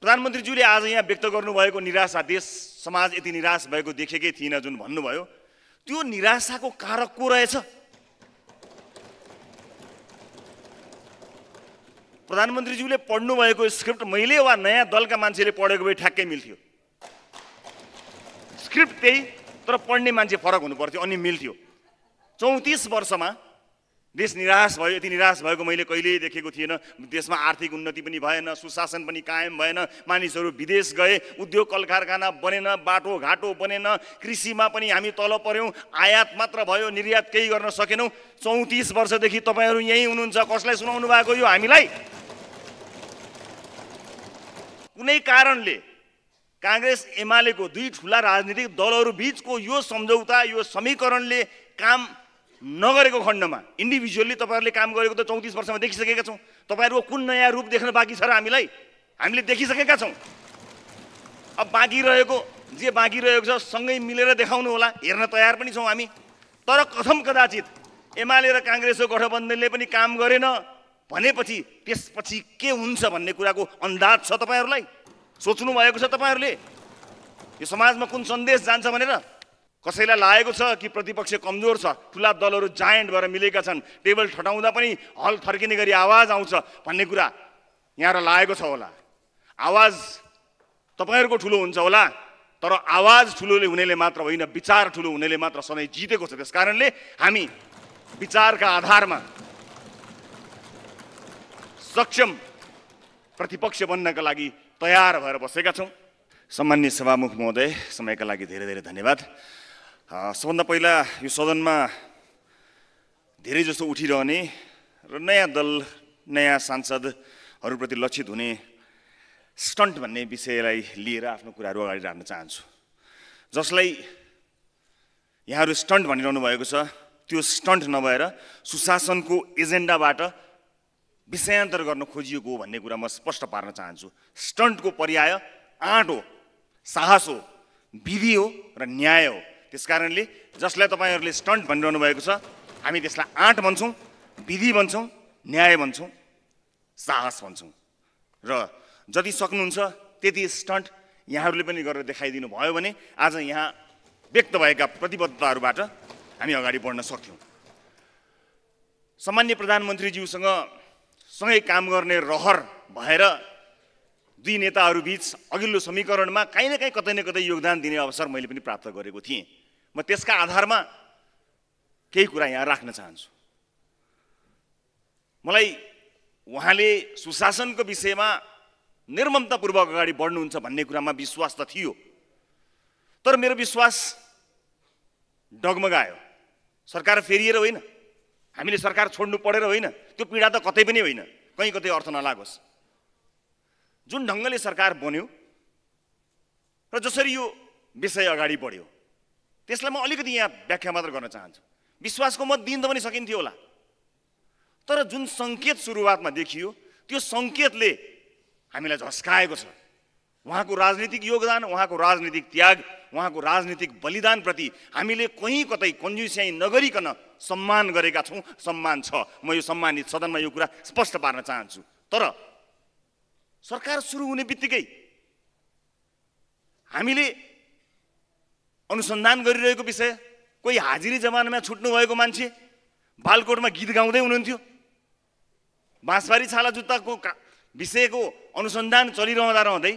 प्रधानमन्त्रीज्यूले आज यहाँ व्यक्त गर्नुभएको निराशा देश समाज यति निराश भएको देखेकै थिइनँ जुन भन्नुभयो त्यो निराशाको कारक को रहेछ प्रधानमन्त्रीज्यूले पढ्नुभएको स्क्रिप्ट मैले वा नयाँ दलका मान्छेले पढेको भए ठ्याक्कै मिल्थ्यो स्क्रिप्ट त्यही तर पढ्ने मान्छे फरक हुनुपर्थ्यो अनि मिल्थ्यो चौतिस वर्षमा देश निराश भयो यति निराश भएको मैले कहिल्यै देखेको थिएन देशमा आर्थिक उन्नति पनि भएन सुशासन पनि कायम भएन मानिसहरू विदेश गए उद्योग कल कारखाना बनेन बाटोघाटो बनेन कृषिमा पनि हामी तल पऱ्यौँ आयात मात्र भयो निर्यात केही गर्न सकेनौँ चौतिस वर्षदेखि तपाईँहरू यहीँ हुनुहुन्छ कसलाई सुनाउनु भएको यो हामीलाई कुनै कारणले काङ्ग्रेस एमालेको दुई ठुला राजनीतिक दलहरू बिचको यो सम्झौता यो समीकरणले काम नगरेको खण्डमा इन्डिभिजुअल्ली तपाईँहरूले काम गरेको त चौतिस वर्षमा देखिसकेका छौँ तपाईँहरूको कुन नयाँ रूप देख्न बाँकी छ र हामीलाई हामीले देखिसकेका छौँ अब बाँकी रहेको जे बाँकी रहेको छ सँगै मिलेर देखाउनु होला हेर्न तयार पनि छौँ हामी तर कथम कदाचित एमाले र काङ्ग्रेसको गठबन्धनले पनि काम गरेन भनेपछि त्यसपछि के हुन्छ भन्ने कुराको अन्दाज छ तपाईँहरूलाई सोच्नु भएको छ तपाईँहरूले यो समाजमा कुन सन्देश जान्छ भनेर कसैलाई लागेको छ कि प्रतिपक्ष कमजोर छ ठुला दलहरू जायन्ट भएर मिलेका छन् टेबल ठटाउँदा पनि हल थर्किने गरी आवाज आउँछ भन्ने कुरा यहाँलाई लागेको छ होला आवाज तपाईँहरूको ठुलो हुन्छ होला तर आवाज ठुलोले हुनेले मात्र होइन विचार ठुलो हुनेले मात्र सधैँ जितेको छ त्यस कारणले हामी विचारका आधारमा सक्षम प्रतिपक्ष बन्नका लागि तयार भएर बसेका छौँ सम्मान्य सभामुख महोदय समयका लागि धेरै धेरै धन्यवाद सबभन्दा पहिला यो सदनमा धेरै जसो उठिरहने र नयाँ दल नयाँ सांसदहरूप्रति लक्षित हुने स्टन्ट भन्ने विषयलाई लिएर आफ्नो कुराहरू अगाडि राख्न चाहन्छु जसलाई यहाँहरू स्टन्ट भनिरहनु भएको छ त्यो स्टन्ट नभएर सुशासनको एजेन्डाबाट विषयान्तर गर्न खोजिएको हो भन्ने कुरा म स्पष्ट पार्न चाहन्छु स्टन्टको पर्याय आँट हो साहस हो विधि हो र न्याय हो त्यस कारणले जसलाई तपाईँहरूले स्टन्ट भनिरहनु भएको छ हामी त्यसलाई आँट भन्छौँ विधि भन्छौँ न्याय भन्छौँ साहस भन्छौँ र जति सक्नुहुन्छ त्यति स्टन्ट यहाँहरूले पनि गरेर देखाइदिनु भयो भने आज यहाँ व्यक्त भएका प्रतिबद्धताहरूबाट हामी अगाडि बढ्न सक्थ्यौँ सामान्य प्रधानमन्त्रीज्यूसँग सँगै काम गर्ने रहर भएर दुई नेताहरूबीच अघिल्लो समीकरणमा काहीँ न काहीँ कतै न कतै योगदान दिने अवसर मैले पनि प्राप्त गरेको थिएँ म त्यसका आधारमा केही कुरा यहाँ राख्न चाहन्छु मलाई उहाँले सुशासनको विषयमा निर्ममतापूर्वक अगाडि बढ्नुहुन्छ भन्ने कुरामा विश्वास त थियो तर मेरो विश्वास डगमगायो सरकार फेरिएर होइन हामीले सरकार छोड्नु परेर होइन त्यो पीडा त कतै पनि होइन कहीँ कतै अर्थ नलागोस् जुन ढङ्गले सरकार बन्यो र जसरी यो विषय अगाडि बढ्यो त्यसलाई म अलिकति यहाँ व्याख्या मात्र गर्न चाहन्छु विश्वासको मत दिन त पनि सकिन्थ्यो होला तर जुन सङ्केत सुरुवातमा देखियो त्यो सङ्केतले हामीलाई झस्काएको छ उहाँको राजनीतिक योगदान उहाँको राजनीतिक त्याग उहाँको राजनीतिक बलिदानप्रति हामीले कहीँ कतै कन्जुस्याई नगरिकन सम्मान गरेका छौँ सम्मान छ म यो सम्मानित सदनमा यो कुरा स्पष्ट पार्न चाहन्छु तर सरकार सुरु हुने बित्तिकै हामीले अनुसन्धान गरिरहेको विषय कोही हाजिरी जमानामा भएको मान्छे बालकोटमा गीत गाउँदै हुनुहुन्थ्यो बाँसबारी छाला जुत्ताको विषयको अनुसन्धान चलिरहँदा रहँदै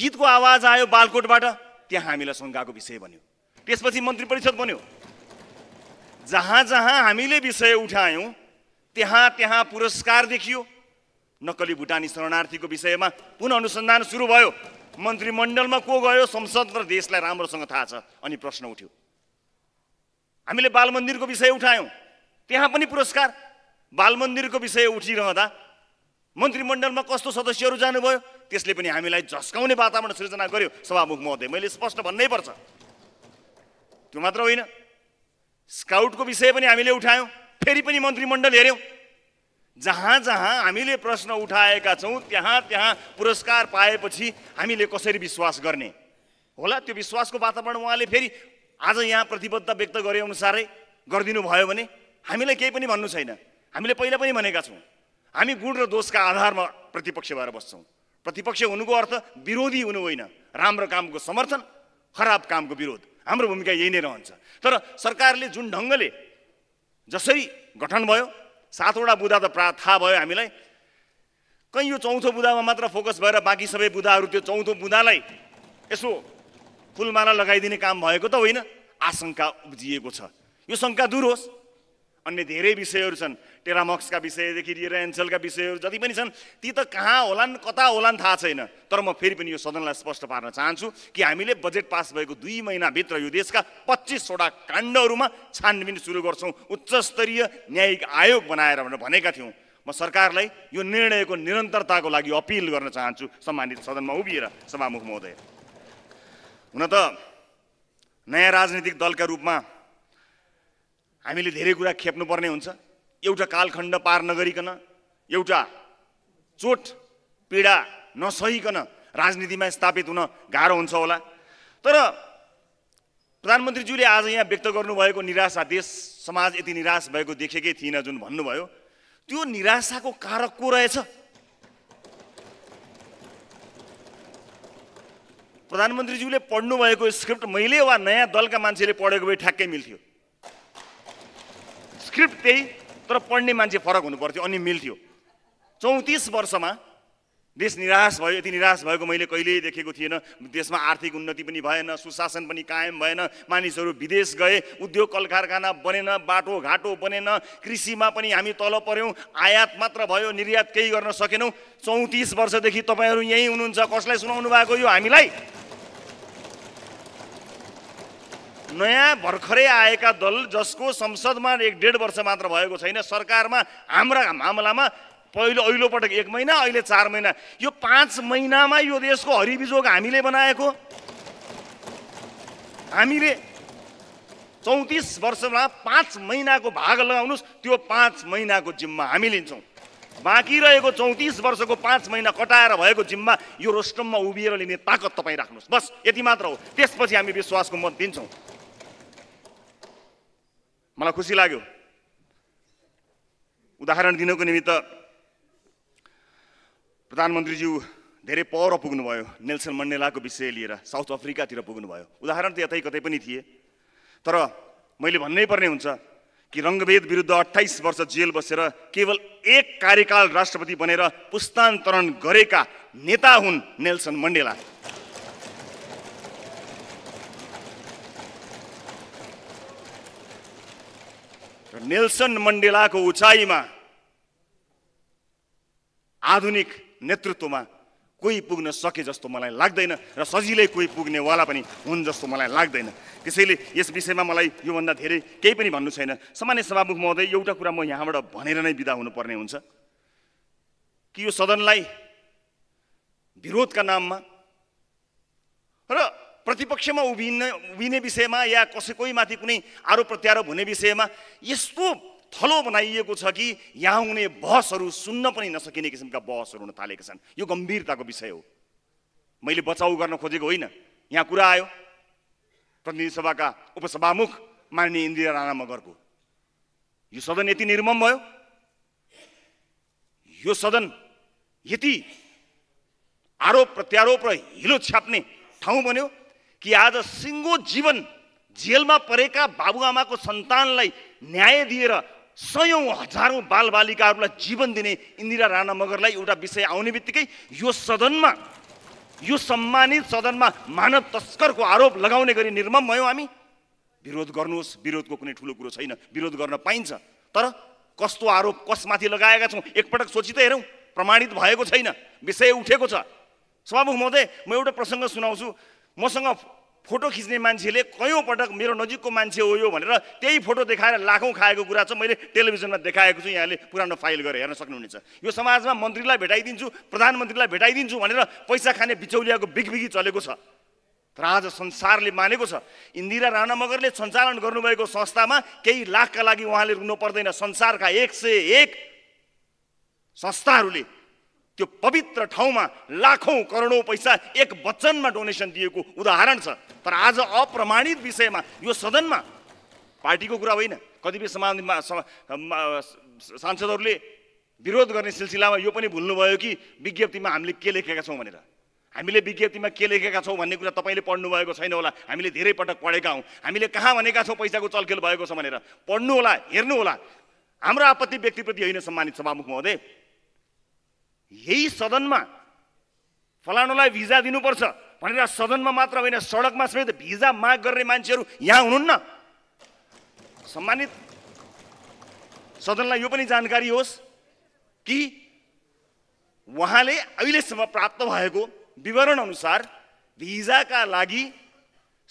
गीतको आवाज आयो बालकोटबाट त्यहाँ हामीलाई शङ्काको विषय बन्यो त्यसपछि मन्त्री परिषद बन्यो जहाँ जहाँ हामीले विषय उठायौँ त्यहाँ त्यहाँ पुरस्कार देखियो नक्कली भुटानी शरणार्थीको विषयमा पुनः अनुसन्धान सुरु भयो मन्त्रीमण्डलमा को गयो संसद र देशलाई राम्रोसँग थाहा छ अनि प्रश्न उठ्यो हामीले बाल मन्दिरको विषय उठायौँ त्यहाँ पनि पुरस्कार बाल मन्दिरको विषय उठिरहँदा मन्त्रीमण्डलमा कस्तो सदस्यहरू जानुभयो त्यसले पनि हामीलाई झस्काउने वातावरण सृजना गर्यो सभामुख महोदय मैले स्पष्ट भन्नै पर्छ त्यो मात्र होइन स्काउटको विषय पनि हामीले उठायौँ फेरि पनि मन्त्रीमण्डल हेऱ्यौँ जहाँ जहाँ हामीले प्रश्न उठाएका छौँ त्यहाँ त्यहाँ पुरस्कार पाएपछि हामीले कसरी विश्वास गर्ने होला त्यो विश्वासको वातावरण उहाँले फेरि आज यहाँ प्रतिबद्ध व्यक्त गरे अनुसारै गरिदिनु भयो भने हामीलाई केही पनि भन्नु छैन हामीले पहिला पनि भनेका छौँ हामी गुण र दोषका आधारमा प्रतिपक्ष भएर बस्छौँ प्रतिपक्ष हुनुको अर्थ विरोधी हुनु होइन राम्रो कामको समर्थन खराब कामको विरोध हाम्रो भूमिका यही नै रहन्छ तर सरकारले जुन ढङ्गले जसरी गठन भयो सातवटा बुधा त प्रा थाहा भयो हामीलाई कहीँ यो चौथो बुधामा मात्र फोकस भएर बाँकी सबै बुधाहरू त्यो चौथो बुधालाई यसो फुलमाला लगाइदिने काम भएको त होइन आशङ्का उब्जिएको छ यो शङ्का दूर होस् अन्य धेरै विषयहरू छन् टेरामक्सका विषयदेखि लिएर एन्सलका विषयहरू जति पनि छन् ती त कहाँ होलान् कता होलान् थाहा छैन तर म फेरि पनि यो सदनलाई स्पष्ट पार्न चाहन्छु कि हामीले बजेट पास भएको दुई महिनाभित्र यो देशका पच्चिसवटा काण्डहरूमा छानबिन सुरु गर्छौँ उच्चस्तरीय न्यायिक आयोग बनाएर भनेर भनेका थियौँ म सरकारलाई यो निर्णयको निरन्तरताको लागि अपिल गर्न चाहन्छु सम्मानित सदनमा उभिएर सभामुख महोदय हुन त नयाँ राजनीतिक दलका रूपमा हामीले धेरै कुरा खेप्नुपर्ने हुन्छ एउटा कालखण्ड पार नगरिकन एउटा चोट पीडा नसहिकन राजनीतिमा स्थापित हुन गाह्रो हुन्छ होला तर प्रधानमन्त्रीज्यूले आज यहाँ व्यक्त गर्नुभएको निराशा देश समाज यति निराश भएको देखेकै थिइनँ जुन भन्नुभयो त्यो निराशाको कारक को रहेछ प्रधानमन्त्रीज्यूले पढ्नुभएको स्क्रिप्ट मैले वा नयाँ दलका मान्छेले पढेको भए ठ्याक्कै मिल्थ्यो स्क्रिप्ट त्यही तर पढ्ने मान्छे फरक हुनुपर्थ्यो अनि मिल्थ्यो चौतिस वर्षमा देश निराश भयो यति निराश भएको मैले कहिल्यै देखेको थिएन देशमा आर्थिक उन्नति पनि भएन सुशासन पनि कायम भएन मानिसहरू विदेश गए उद्योग कल कारखाना बनेन बाटोघाटो बनेन कृषिमा पनि हामी तल पऱ्यौँ आयात मात्र भयो निर्यात केही गर्न सकेनौँ चौतिस वर्षदेखि तपाईँहरू यहीँ हुनुहुन्छ कसलाई सुनाउनु भएको यो हामीलाई नयाँ भर्खरै आएका दल जसको संसदमा एक डेढ वर्ष मात्र भएको छैन सरकारमा हाम्रा मामलामा पहिलो अहिलोपटक एक महिना अहिले चार महिना यो पाँच महिनामा यो देशको हरिबिजोग हामीले बनाएको हामीले चौतिस वर्षमा पाँच महिनाको भाग लगाउनुहोस् त्यो पाँच महिनाको जिम्मा हामी लिन्छौँ बाँकी रहेको चौतिस वर्षको पाँच महिना कटाएर भएको जिम्मा यो रोस्टममा उभिएर लिने ताकत तपाईँ राख्नुहोस् बस यति मात्र हो त्यसपछि हामी विश्वासको मत दिन्छौँ मलाई खुसी लाग्यो उदाहरण दिनको निमित्त प्रधानमन्त्रीज्यू धेरै पर पुग्नुभयो नेल्सन मण्डेलाको विषय लिएर साउथ अफ्रिकातिर पुग्नुभयो उदाहरण त यतै कतै पनि थिए तर मैले भन्नै पर्ने हुन्छ कि रङ्गभेद विरुद्ध अट्ठाइस वर्ष जेल बसेर केवल एक कार्यकाल राष्ट्रपति बनेर पुस्तान्तरण गरेका नेता हुन् नेल्सन मण्डेला नेल्सन मण्डेलाको उचाइमा आधुनिक नेतृत्वमा कोही पुग्न सके जस्तो मलाई लाग्दैन र सजिलै कोही पुग्नेवाला पनि हुन् जस्तो मलाई लाग्दैन त्यसैले यस विषयमा मलाई योभन्दा धेरै केही पनि भन्नु छैन सामान्य सभामुख महोदय एउटा कुरा म यहाँबाट भनेर नै विदा हुनुपर्ने हुन्छ कि यो सदनलाई विरोधका नाममा र प्रतिपक्षमा उभिने उभिने विषयमा या माथि कुनै आरोप प्रत्यारोप हुने विषयमा यस्तो थलो बनाइएको छ कि यहाँ हुने बहसहरू सुन्न पनि नसकिने किसिमका बहसहरू हुन थालेका छन् यो गम्भीरताको विषय हो मैले बचाउ गर्न खोजेको होइन यहाँ कुरा आयो प्रतिनिधि सभाका उपसभामुख माननीय इन्दिरा राणा मगरको यो सदन यति निर्मम भयो यो सदन यति आरोप प्रत्यारोप र हिलो छ्याप्ने ठाउँ बन्यो कि आज सिङ्गो जीवन जेलमा परेका बाबुआमाको सन्तानलाई न्याय दिएर सयौँ हजारौँ बालबालिकाहरूलाई जीवन दिने इन्दिरा राणा मगरलाई एउटा विषय आउने बित्तिकै यो सदनमा यो सम्मानित सदनमा मानव तस्करको आरोप लगाउने गरी निर्मम भयौँ हामी विरोध गर्नुहोस् विरोधको कुनै ठुलो कुरो छैन विरोध गर्न पाइन्छ तर कस्तो आरोप कसमाथि लगाएका छौँ एकपटक सोची त हेरौँ प्रमाणित भएको छैन विषय उठेको छ सभामुख महोदय म एउटा प्रसङ्ग सुनाउँछु मसँग फोटो खिच्ने मान्छेले कयौँ पटक मेरो नजिकको मान्छे हो यो भनेर त्यही फोटो देखाएर लाखौँ खाएको कुरा चाहिँ मैले टेलिभिजनमा देखाएको छु यहाँले पुरानो फाइल गरेर हेर्न सक्नुहुनेछ यो समाजमा मन्त्रीलाई भेटाइदिन्छु प्रधानमन्त्रीलाई भेटाइदिन्छु भनेर पैसा खाने बिचौलियाको बिगबिगी चलेको छ तर आज संसारले मानेको छ इन्दिरा राणा मगरले सञ्चालन गर्नुभएको संस्थामा केही लाखका लागि उहाँले रुनु पर्दैन संसारका एक सय एक संस्थाहरूले त्यो पवित्र ठाउँमा लाखौँ करोडौँ पैसा एक वचनमा डोनेसन दिएको उदाहरण छ तर आज अप्रमाणित विषयमा यो सदनमा पार्टीको कुरा होइन कतिपय समाज सांसदहरूले विरोध गर्ने सिलसिलामा यो पनि भुल्नुभयो कि विज्ञप्तिमा हामीले के लेखेका छौँ भनेर हामीले विज्ञप्तिमा के लेखेका छौँ भन्ने कुरा तपाईँले पढ्नुभएको छैन होला हामीले धेरै पटक पढेका हौँ हामीले कहाँ भनेका छौँ पैसाको चलखेल भएको छ भनेर पढ्नु होला हेर्नु होला हाम्रो आपत्ति व्यक्तिप्रति होइन सम्मानित सभामुख महोदय यही सदनमा फलानुलाई भिजा दिनुपर्छ भनेर सदनमा मात्र होइन सडकमा समेत भिजा माग गर्ने मान्छेहरू यहाँ हुनुहुन्न सम्मानित सदनलाई यो पनि जानकारी होस् कि उहाँले अहिलेसम्म प्राप्त भएको अनुसार भिजाका लागि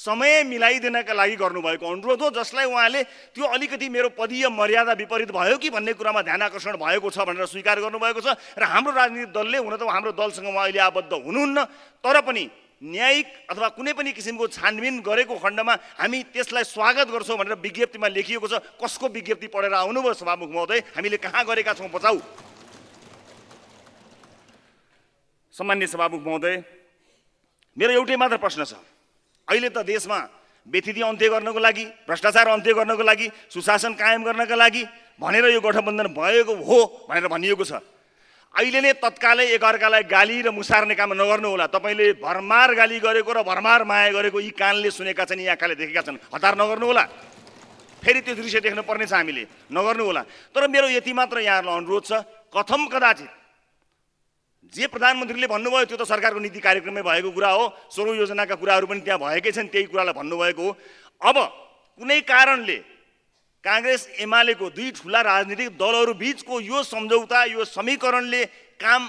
समय मिलाइदिनका लागि गर्नुभएको अनुरोध हो जसलाई उहाँले त्यो अलिकति मेरो पदीय मर्यादा विपरीत भयो कि भन्ने कुरामा ध्यान आकर्षण भएको छ भनेर स्वीकार गर्नुभएको छ र हाम्रो राजनीतिक दलले हुन त हाम्रो दलसँग उहाँ अहिले आबद्ध हुनुहुन्न तर पनि न्यायिक अथवा कुनै पनि किसिमको छानबिन गरेको खण्डमा हामी त्यसलाई स्वागत गर्छौँ भनेर विज्ञप्तिमा लेखिएको छ कसको विज्ञप्ति पढेर आउनुभयो सभामुख महोदय हामीले कहाँ गरेका छौँ बचाउ सामान्य सभामुख महोदय मेरो एउटै मात्र प्रश्न छ अहिले त देशमा व्यथिति अन्त्य गर्नको लागि भ्रष्टाचार अन्त्य गर्नको लागि सुशासन कायम गर्नका लागि भनेर यो गठबन्धन भएको हो भनेर भनिएको छ अहिले नै तत्कालै एकअर्कालाई गाली र मुसार्ने काम नगर्नु होला तपाईँले भरमार गाली गरेको र भरमार माया गरेको यी कानले सुनेका छन् यी आँखाले देखेका छन् हतार नगर्नु होला फेरि त्यो दृश्य देख्नुपर्नेछ हामीले नगर्नु होला तर मेरो यति मात्र यहाँहरूलाई अनुरोध छ कथम कदाचित जे प्रधानमन्त्रीले भन्नुभयो त्यो त सरकारको नीति कार्यक्रममै भएको कुरा हो सोह्र योजनाका कुराहरू पनि त्यहाँ भएकै छन् त्यही कुरालाई भन्नुभएको हो अब कुनै कारणले काङ्ग्रेस एमालेको दुई ठुला राजनीतिक दलहरू बिचको यो सम्झौता यो समीकरणले काम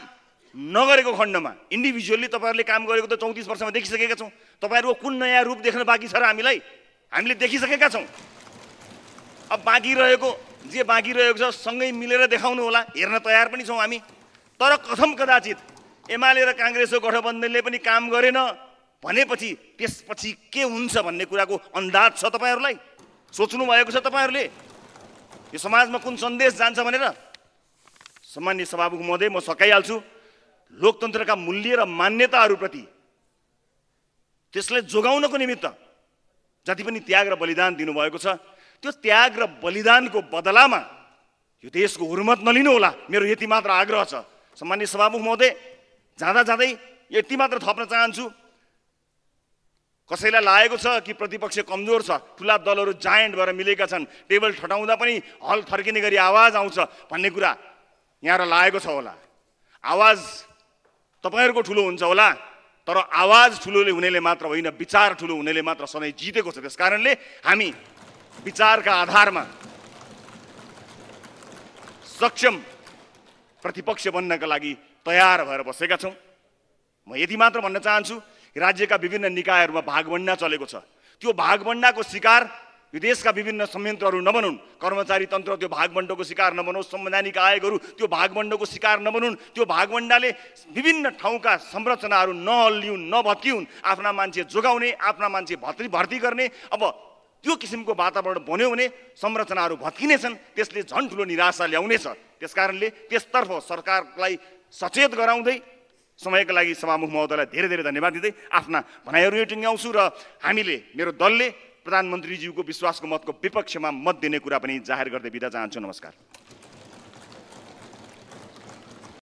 नगरेको खण्डमा इन्डिभिजुअल्ली तपाईँहरूले काम गरेको त चौतिस वर्षमा देखिसकेका छौँ तपाईँहरूको कुन नयाँ रूप देख्न बाँकी छ र हामीलाई हामीले देखिसकेका छौँ अब बाँकी रहेको जे बाँकी रहेको छ सँगै मिलेर देखाउनु होला हेर्न तयार पनि छौँ हामी तर कथम कदाचित एमाले र काङ्ग्रेसको गठबन्धनले पनि काम गरेन भनेपछि त्यसपछि के हुन्छ भन्ने कुराको अन्दाज छ तपाईँहरूलाई सोच्नु भएको छ तपाईँहरूले यो समाजमा कुन सन्देश जान्छ भनेर सामान्य सभामुख महोदय म सकाइहाल्छु लोकतन्त्रका मूल्य र मान्यताहरूप्रति त्यसलाई जोगाउनको निमित्त जति पनि त्याग र बलिदान दिनुभएको छ त्यो त्याग र बलिदानको बदलामा यो देशको हुर्मत नलिनु होला मेरो यति मात्र आग्रह छ सम्मान्य सभामुख महोदय जाँदा जाँदै यति मात्र थप्न चाहन्छु कसैलाई लागेको छ कि प्रतिपक्ष कमजोर छ ठुला दलहरू जायन्ट भएर मिलेका छन् टेबल ठटाउँदा पनि हल फर्किने गरी आवाज आउँछ भन्ने कुरा यहाँलाई लागेको छ होला आवाज तपाईँहरूको ठुलो हुन्छ होला तर आवाज ठुलोले हुनेले मात्र होइन विचार ठुलो हुनेले मात्र सधैँ जितेको छ त्यस कारणले हामी विचारका आधारमा सक्षम प्रतिपक्ष बन्नका लागि तयार भएर बसेका छौँ म यति मात्र भन्न चाहन्छु राज्यका विभिन्न निकायहरूमा भागभन्डा चलेको छ त्यो भागवन्डाको शिकार यो देशका विभिन्न संयन्त्रहरू नबनुन् कर्मचारी तन्त्र त्यो भागमण्डको शिकार नबनोस् संवैधानिक आयोगहरू त्यो भागमण्डको शिकार नबनुन् त्यो भागबन्डाले विभिन्न ठाउँका संरचनाहरू नहल्लिउन् नभत्किउन् आफ्ना मान्छे जोगाउने आफ्ना मान्छे भर्ती भर्ती गर्ने अब त्यो किसिमको वातावरण बन्यो भने संरचनाहरू भत्किनेछन् त्यसले झन् ठुलो निराशा ल्याउनेछ त्यस कारणले त्यसतर्फ सरकारलाई सचेत गराउँदै समयको लागि सभामुख महोदयलाई धेरै धेरै धन्यवाद दिँदै आफ्ना भनाइहरू यो टुङ्ग्याउँछु र हामीले मेरो दलले प्रधानमन्त्रीज्यूको विश्वासको मतको विपक्षमा मत दिने कुरा पनि जाहेर गर्दै बिदा चाहन्छु नमस्कार